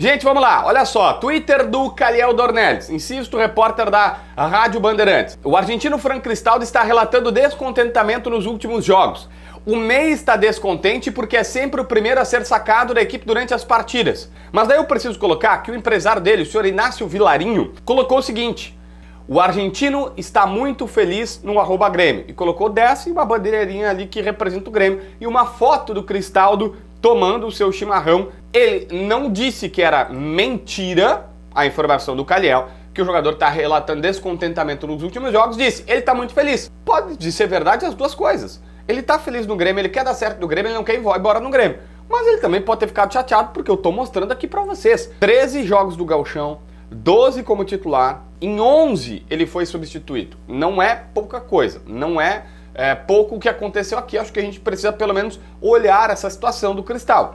Gente, vamos lá. Olha só, Twitter do Caliel Dornelles, insisto, repórter da Rádio Bandeirantes. O argentino Fran Cristaldo está relatando descontentamento nos últimos jogos. O mei está descontente porque é sempre o primeiro a ser sacado da equipe durante as partidas. Mas daí eu preciso colocar que o empresário dele, o senhor Inácio Vilarinho, colocou o seguinte: o argentino está muito feliz no arroba Grêmio. E colocou dessa e uma bandeirinha ali que representa o Grêmio. E uma foto do Cristaldo tomando o seu chimarrão ele não disse que era mentira a informação do Caliel, que o jogador está relatando descontentamento nos últimos jogos, disse, ele está muito feliz. Pode ser verdade as duas coisas. Ele está feliz no Grêmio, ele quer dar certo no Grêmio, ele não quer ir embora no Grêmio. Mas ele também pode ter ficado chateado, porque eu estou mostrando aqui para vocês. 13 jogos do galchão, 12 como titular, em 11 ele foi substituído. Não é pouca coisa, não é, é pouco o que aconteceu aqui. Acho que a gente precisa pelo menos olhar essa situação do Cristal.